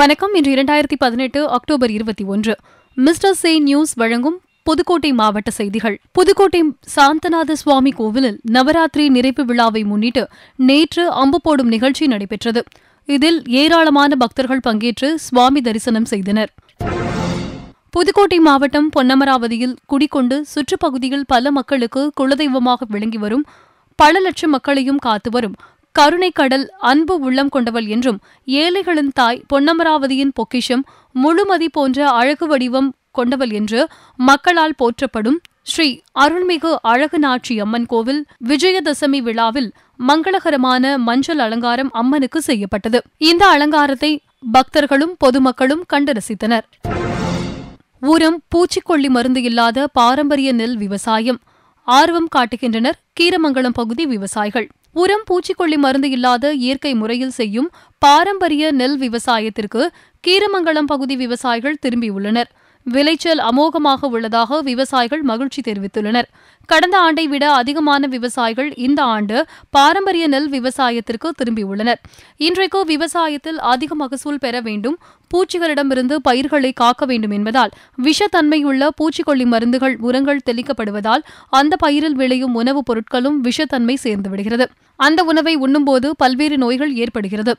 வணக்கம் இன்று இரண்டாயிரத்தி பதினெட்டு அக்டோபர் இருபத்தி ஒன்று மிஸ்டர் சே நியூஸ் வழங்கும் புதுக்கோட்டை மாவட்ட செய்திகள் புதுக்கோட்டை சாந்தநாத சுவாமி கோவிலில் நவராத்திரி நிறைவு விழாவை முன்னிட்டு நேற்று அம்பு போடும் நிகழ்ச்சி நடைபெற்றது இதில் ஏராளமான பக்தர்கள் பங்கேற்று சுவாமி தரிசனம் செய்தனர் புதுக்கோட்டை மாவட்டம் பொன்னமராவதியில் குடிக்கொண்டு சுற்றுப்பகுதியில் பல மக்களுக்கு குலதெய்வமாக விளங்கி வரும் பல லட்சம் மக்களையும் காத்து வரும் கருணை கடல் அன்பு உள்ளம் கொண்டவள் என்றும் ஏழைகளின் தாய் பொன்னமராவதியின் பொக்கிஷம் முழுமதி போன்ற அழகு வடிவம் கொண்டவள் என்று மக்களால் போற்றப்படும் ஸ்ரீ அருள்மிகு நாட்சி அம்மன் கோவில் விஜயதசமி விழாவில் மங்களகரமான மஞ்சள் அலங்காரம் அம்மனுக்கு செய்யப்பட்டது இந்த அலங்காரத்தை பக்தர்களும் பொதுமக்களும் கண்டு ரசித்தனர் உரம் பூச்சிக்கொல்லி மருந்து இல்லாத பாரம்பரிய நெல் விவசாயம் ஆர்வம் காட்டுகின்றனர் கீரமங்கலம் பகுதி விவசாயிகள் உரம் பூச்சிக்கொல்லி மருந்து இல்லாத இயற்கை முறையில் செய்யும் பாரம்பரிய நெல் விவசாயத்திற்கு கீரமங்கலம் பகுதி விவசாயிகள் திரும்பியுள்ளனர் விளைச்சல் அமோகமாக உள்ளதாக விவசாயிகள் மகிழ்ச்சி தெரிவித்துள்ளனர் கடந்த ஆண்டை விட அதிகமான விவசாயிகள் இந்த ஆண்டு பாரம்பரிய நெல் விவசாயத்திற்கு திரும்பியுள்ளனர் இன்றைக்கு விவசாயத்தில் அதிக மகசூல் பெற வேண்டும் பூச்சிகளிடமிருந்து பயிர்களை காக்க வேண்டும் என்பதால் விஷத்தன்மையுள்ள பூச்சிக்கொல்லி மருந்துகள் உரங்கள் தெளிக்கப்படுவதால் அந்த பயிரில் விளையும் உணவுப் பொருட்களும் விஷத்தன்மை சேர்ந்து விடுகிறது அந்த உணவை உண்ணும்போது பல்வேறு நோய்கள் ஏற்படுகிறது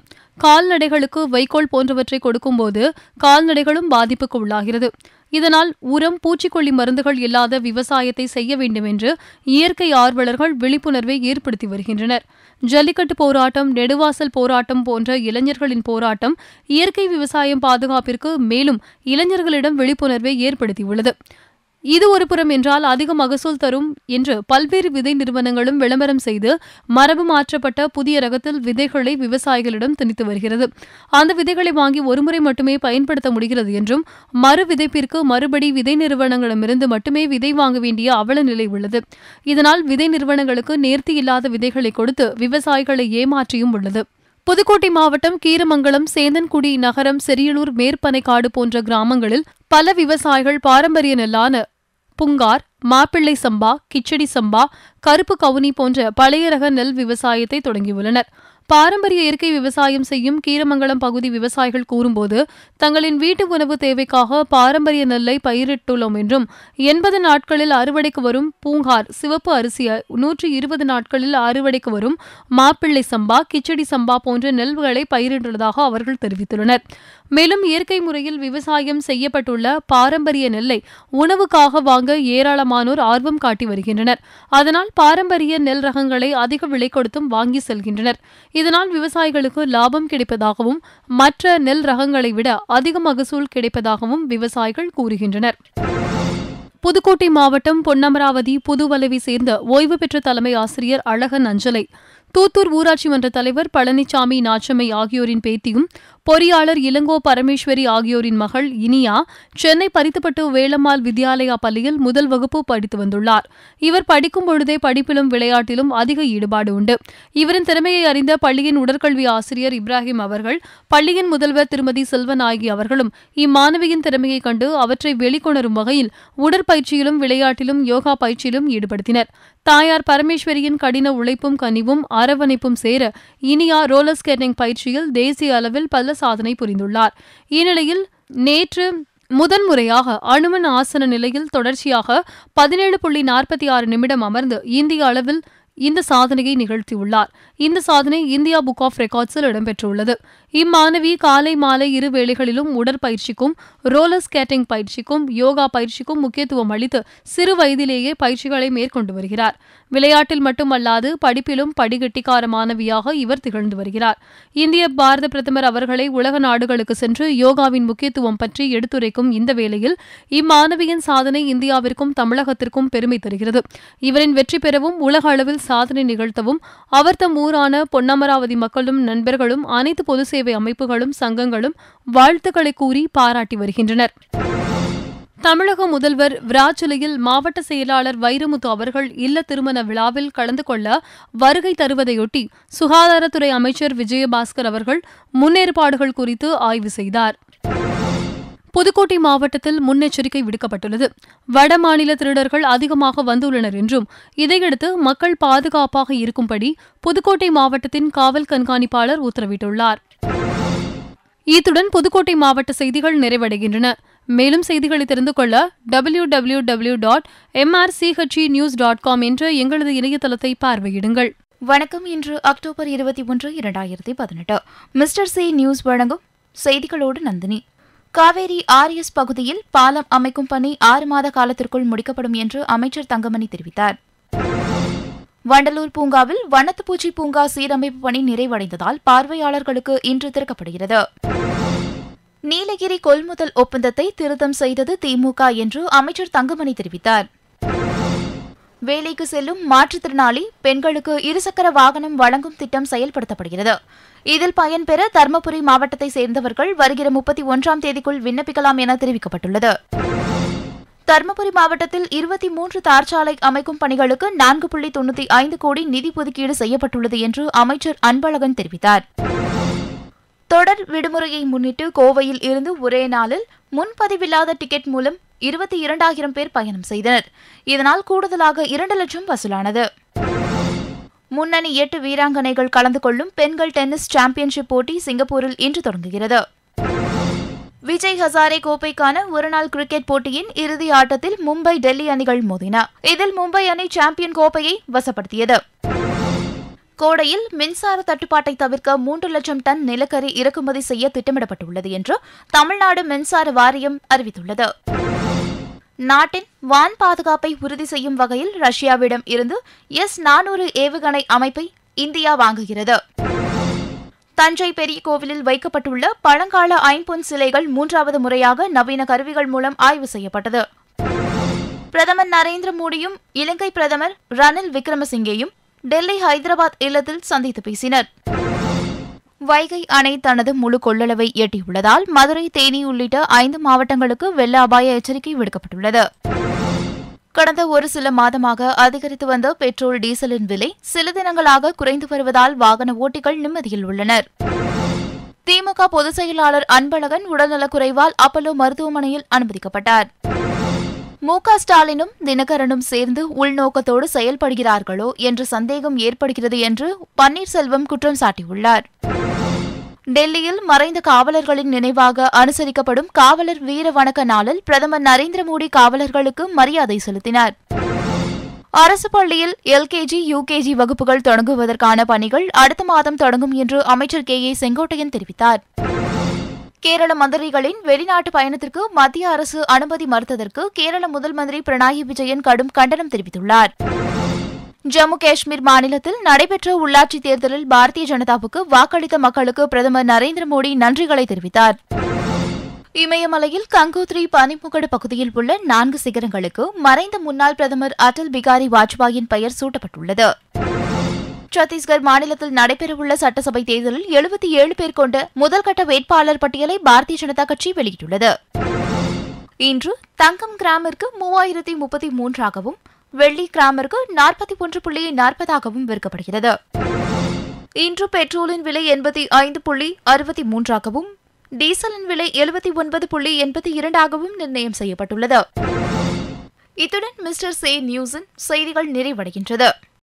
கால்நடைகளுக்கு வைக்கோல் போன்றவற்றை கொடுக்கும்போது கால்நடைகளும் பாதிப்புக்கு உள்ளாகிறது இதனால் உரம் பூச்சிக்கொல்லி மருந்துகள் இல்லாத விவசாயத்தை செய்ய வேண்டும் என்று இயற்கை ஆர்வலர்கள் விழிப்புணர்வை ஏற்படுத்தி வருகின்றனர் ஜல்லிக்கட்டு போராட்டம் நெடுவாசல் போராட்டம் போன்ற இளைஞர்களின் போராட்டம் இயற்கை விவசாயம் பாதுகாப்பிற்கு மேலும் இளைஞர்களிடம் விழிப்புணர்வை ஏற்படுத்தியுள்ளது இது ஒரு புறம் என்றால் அதிக மகசூல் தரும் என்று பல்வேறு விதை நிறுவனங்களும் விளம்பரம் செய்து மரபு மாற்றப்பட்ட புதிய ரகத்தில் விதைகளை விவசாயிகளிடம் திணித்து வருகிறது அந்த விதைகளை வாங்கி ஒருமுறை மட்டுமே பயன்படுத்த முடிகிறது என்றும் மறு விதைப்பிற்கு மறுபடி விதை நிறுவனங்களிடமிருந்து மட்டுமே விதை வாங்க வேண்டிய அவல நிலை உள்ளது இதனால் விதை நிறுவனங்களுக்கு நேர்த்தி இல்லாத விதைகளை கொடுத்து விவசாயிகளை ஏமாற்றியும் உள்ளது புதுக்கோட்டை மாவட்டம் கீரமங்கலம் சேந்தன்குடி நகரம் செரியலூர் மேற்பனைக்காடு போன்ற கிராமங்களில் பல விவசாயிகள் பாரம்பரிய நெல்லான புங்கார் மாப்பிள்ளை சம்பா கிச்சடி சம்பா கருப்பு கவுனி போன்ற பழைய ரக நெல் விவசாயத்தை தொடங்கியுள்ளனர் பாரம்பரிய இயற்கை விவசாயம் செய்யும் கீரமங்கலம் பகுதி விவசாயிகள் கூறும்போது தங்களின் வீட்டு உணவு தேவைக்காக பாரம்பரிய நெல்லை பயிரிட்டுள்ளோம் என்றும் எண்பது நாட்களில் அறுவடைக்கு வரும் பூங்கார் சிவப்பு அரிசி நூற்றி இருபது நாட்களில் அறுவடைக்கு வரும் மாப்பிள்ளை சம்பா கிச்சடி சம்பா போன்ற நெல்வுகளை பயிரிட்டுள்ளதாக அவர்கள் தெரிவித்துள்ளனர் மேலும் இயற்கை முறையில் விவசாயம் செய்யப்பட்டுள்ள பாரம்பரிய நெல்லை உணவுக்காக வாங்க ஏராளமானோர் ஆர்வம் காட்டி வருகின்றனர் அதனால் பாரம்பரிய நெல் ரகங்களை அதிக விலை கொடுத்தும் வாங்கி செல்கின்றனர் இதனால் விவசாயிகளுக்கு லாபம் கிடைப்பதாகவும் மற்ற நெல் ரகங்களை விட அதிக மகசூல் கிடைப்பதாகவும் விவசாயிகள் கூறுகின்றனர் புதுக்கோட்டை மாவட்டம் பொன்னமராவதி புதுவலவை சேர்ந்த ஓய்வு பெற்ற தலைமை ஆசிரியர் அழகன் அஞ்சலை தூத்தூர் ஊராட்சி மன்ற தலைவர் பழனிசாமி நாச்சம்மை ஆகியோரின் பேத்தியும் பொறியாளர் இளங்கோ பரமேஸ்வரி ஆகியோரின் மகள் இனியா சென்னை பரித்துப்பட்டு வேளம்மாள் வித்யாலயா பள்ளியில் முதல் வகுப்பு படித்து வந்துள்ளார் இவர் படிக்கும் பொழுதே படிப்பிலும் விளையாட்டிலும் அதிக ஈடுபாடு உண்டு இவரின் திறமையை அறிந்த பள்ளியின் உடற்கல்வி ஆசிரியர் இப்ராஹிம் அவர்கள் பள்ளியின் முதல்வர் திருமதி செல்வநாயகி அவர்களும் இம்மாணவியின் திறமையை கண்டு அவற்றை வெளிக்கொணரும் வகையில் உடற்பயிற்சியிலும் விளையாட்டிலும் யோகா பயிற்சியிலும் ஈடுபடுத்தினர் தாயார் பரமேஸ்வரியின் கடின உழைப்பும் கனிவும் அரவணைப்பும் சேர இனியா ரோலர் ஸ்கேட்டிங் பயிற்சியில் தேசிய அளவில் பல சாதனை புரிந்துள்ளார் இந்நிலையில் நேற்று முதன்முறையாக அனுமன் ஆசன நிலையில் தொடர்ச்சியாக பதினேழு புள்ளி நாற்பத்தி ஆறு நிமிடம் அமர்ந்து இந்திய அளவில் இந்த சாதனையை நிகழ்த்தியுள்ளார் இந்த சாதனை இந்தியா புக் ஆஃப் ரெக்கார்ட்ஸில் இடம்பெற்றுள்ளது இம்மாணவி காலை மாலை இரு வேளைகளிலும் உடற்பயிற்சிக்கும் ரோலர் ஸ்கேட்டிங் பயிற்சிக்கும் யோகா பயிற்சிக்கும் முக்கியத்துவம் அளித்து சிறு வயதிலேயே பயிற்சிகளை மேற்கொண்டு வருகிறார் விளையாட்டில் மட்டுமல்லாது படிப்பிலும் படிகட்டிக்கார மாணவியாக இவர் திகழ்ந்து வருகிறார் இந்திய பாரத பிரதமர் அவர்களை உலக நாடுகளுக்கு சென்று யோகாவின் முக்கியத்துவம் பற்றி எடுத்துரைக்கும் இந்த வேளையில் இம்மாணவியின் சாதனை இந்தியாவிற்கும் தமிழகத்திற்கும் பெருமை தருகிறது இவரின் வெற்றி பெறவும் உலக அளவில் சாதனை நிகழ்த்தவும் அவர் தம் ஊரான பொன்னமராவதி மக்களும் நண்பர்களும் அனைத்து பொது சேவை அமைப்புகளும் சங்கங்களும் வாழ்த்துக்களை கூறி பாராட்டி வருகின்றனர் தமிழக முதல்வர் விராச்சிலையில் மாவட்ட செயலாளர் வைரமுத்து அவர்கள் இல்ல திருமண விழாவில் கலந்து கொள்ள வருகை தருவதையொட்டி சுகாதாரத்துறை அமைச்சர் விஜயபாஸ்கர் அவர்கள் முன்னேற்பாடுகள் குறித்து ஆய்வு செய்தார் புதுக்கோட்டை மாவட்டத்தில் முன்னெச்சரிக்கை விடுக்கப்பட்டுள்ளது வட மாநில திருடர்கள் அதிகமாக வந்துள்ளனர் என்றும் இதையடுத்து மக்கள் பாதுகாப்பாக இருக்கும்படி புதுக்கோட்டை மாவட்டத்தின் காவல் கண்காணிப்பாளர் உத்தரவிட்டுள்ளார் இத்துடன் புதுக்கோட்டை மாவட்ட செய்திகள் நிறைவடைகின்றன மேலும் செய்திகளை தெரிந்து கொள்ள W W W dot MRCHE news dot com என்ற எங்களது இணையதளத்தை பார்வையிடுங்கள் வணக்கம் இன்று அக்டோபர் இருபத்தி ஒன்று இரண்டாயிரத்தி பதினெட்டு மிஸ்டர் சி நியூஸ் வழங்கும் செய்திகளோடு நந்தினி காவேரி ஆர்எஸ் பகுதியில் பாலம் அமைக்கும் பணி ஆறு மாத காலத்திற்குள் முடிக்கப்படும் என்று அமைச்சர் தங்கமணி தெரிவித்தார் வண்டலூர் பூங்காவில் வண்ணத்துப்பூச்சி பூங்கா சீரமைப்பு பணி நிறைவடைந்ததால் பார்வையாளர்களுக்கு இன்று திறக்கப்படுகிறது நீலகிரி கொள்முதல் ஒப்பந்தத்தை திருத்தம் செய்தது திமுக என்று அமைச்சர் தங்கமணி தெரிவித்தார் வேலைக்கு செல்லும் மாற்றுத்திறனாளி பெண்களுக்கு இருசக்கர வாகனம் வழங்கும் திட்டம் செயல்படுத்தப்படுகிறது இதில் பயன்பெற தருமபுரி மாவட்டத்தைச் சேர்ந்தவர்கள் வருகிற முப்பத்தி ஒன்றாம் தேதிக்குள் விண்ணப்பிக்கலாம் என தெரிவிக்கப்பட்டுள்ளது தருமபுரி மாவட்டத்தில் இருபத்தி மூன்று தார்ச்சாலை அமைக்கும் பணிகளுக்கு நான்கு புள்ளி தொண்ணூற்றி ஐந்து கோடி நிதி ஒதுக்கீடு செய்யப்பட்டுள்ளது என்று அமைச்சர் அன்பழகன் தெரிவித்தார் தொடர் விடுமுறையை முன்னிட்டு கோவையில் இருந்து ஒரே நாளில் முன்பதிவில்லாத டிக்கெட் மூலம் இருபத்தி இரண்டாயிரம் பேர் பயணம் செய்தனர் இதனால் கூடுதலாக இரண்டு லட்சம் வசூலானது முன்னணி எட்டு வீராங்கனைகள் கலந்து கொள்ளும் பெண்கள் டென்னிஸ் சாம்பியன்ஷிப் போட்டி சிங்கப்பூரில் இன்று தொடங்குகிறது விஜய் ஹசாரே கோப்பைக்கான ஒருநாள் கிரிக்கெட் போட்டியின் இறுதி ஆட்டத்தில் மும்பை டெல்லி அணிகள் மோதின இதில் மும்பை அணி சாம்பியன் கோப்பையை வசப்படுத்தியது கோடையில் மின்சார தட்டுப்பாட்டை தவிர்க்க மூன்று லட்சம் டன் நிலக்கரி இறக்குமதி செய்ய திட்டமிடப்பட்டுள்ளது என்று தமிழ்நாடு மின்சார வாரியம் அறிவித்துள்ளது நாட்டின் வான் பாதுகாப்பை உறுதி செய்யும் வகையில் ரஷ்யாவிடம் இருந்து எஸ் நானூறு ஏவுகணை அமைப்பை இந்தியா வாங்குகிறது தஞ்சை பெரிய கோவிலில் வைக்கப்பட்டுள்ள பழங்கால ஐம்பொன் சிலைகள் மூன்றாவது முறையாக நவீன கருவிகள் மூலம் ஆய்வு செய்யப்பட்டது பிரதமர் நரேந்திர மோடியும் இலங்கை பிரதமர் ரணில் விக்ரமசிங்கேயும் டெல்லி ஹைதராபாத் இல்லத்தில் சந்தித்து பேசினர் வைகை அணை தனது முழு கொள்ளளவை எட்டியுள்ளதால் மதுரை தேனி உள்ளிட்ட ஐந்து மாவட்டங்களுக்கு வெள்ள அபாய எச்சரிக்கை விடுக்கப்பட்டுள்ளது கடந்த ஒரு சில மாதமாக அதிகரித்து வந்த பெட்ரோல் டீசலின் விலை சில தினங்களாக குறைந்து வருவதால் வாகன ஓட்டிகள் நிம்மதியில் உள்ளனர் திமுக பொதுச் செயலாளர் அன்பழகன் உடல்நலக்குறைவால் அப்பல்லோ மருத்துவமனையில் அனுமதிக்கப்பட்டார் மு க ஸ்டாலினும் தினகரனும் சேர்ந்து உள்நோக்கத்தோடு செயல்படுகிறார்களோ என்ற சந்தேகம் ஏற்படுகிறது என்று பன்னீர்செல்வம் குற்றம் சாட்டியுள்ளார் டெல்லியில் மறைந்த காவலர்களின் நினைவாக அனுசரிக்கப்படும் காவலர் வீர வணக்க நாளில் பிரதமர் நரேந்திர மோடி காவலர்களுக்கு மரியாதை செலுத்தினார் அரசு பள்ளியில் எல்கேஜி யுகேஜி வகுப்புகள் தொடங்குவதற்கான பணிகள் அடுத்த மாதம் தொடங்கும் என்று அமைச்சர் கே ஏ செங்கோட்டையன் தெரிவித்தார் கேரள மந்திரிகளின் வெளிநாட்டு பயணத்திற்கு மத்திய அரசு அனுமதி மறுத்ததற்கு கேரள முதல் மந்திரி பினராயி விஜயன் கடும் கண்டனம் தெரிவித்துள்ளாா் ஜம்மு காஷ்மீர் மாநிலத்தில் நடைபெற்ற உள்ளாட்சித் தேர்தலில் பாரதிய ஜனதாவுக்கு வாக்களித்த மக்களுக்கு பிரதமர் நரேந்திர மோடி நன்றிகளை தெரிவித்தார் இமயமலையில் கங்கோத்ரி பனிமுகடு பகுதியில் உள்ள நான்கு சிகரங்களுக்கு மறைந்த முன்னாள் பிரதமர் அடல் பிகாரி வாஜ்பாயின் பெயர் சூட்டப்பட்டுள்ளது சத்தீஸ்கர் மாநிலத்தில் நடைபெறவுள்ள சட்டசபை தேர்தலில் எழுபத்தி ஏழு பேர் கொண்ட முதல்கட்ட வேட்பாளர் பட்டியலை பாரதிய ஜனதா கட்சி வெளியிட்டுள்ளது இன்று தங்கம் கிராமிற்கு மூவாயிரத்தி முப்பத்தி மூன்றாகவும் வெள்ளி கிராமருக்கு நாற்பத்தி ஒன்று புள்ளி நாற்பதாகவும் விற்கப்படுகிறது இன்று பெட்ரோலின் விலை எண்பத்தி ஐந்து புள்ளி அறுபத்தி மூன்றாகவும் டீசலின் விலை எழுபத்தி ஒன்பது புள்ளி எண்பத்தி இரண்டாகவும் நிர்ணயம் செய்யப்பட்டுள்ளது இத்துடன் மிஸ்டர் சே நியூஸின் செய்திகள் நிறைவடைகின்றது